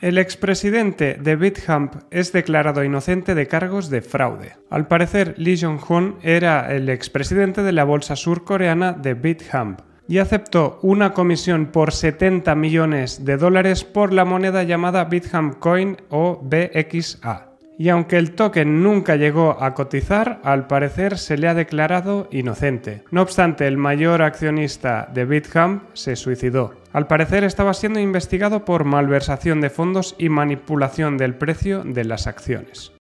El expresidente de BitHump es declarado inocente de cargos de fraude. Al parecer, Lee jong hoon era el expresidente de la bolsa surcoreana de BitHump y aceptó una comisión por 70 millones de dólares por la moneda llamada BitHump Coin o BXA y aunque el token nunca llegó a cotizar, al parecer se le ha declarado inocente. No obstante, el mayor accionista de Bitcamp se suicidó. Al parecer estaba siendo investigado por malversación de fondos y manipulación del precio de las acciones.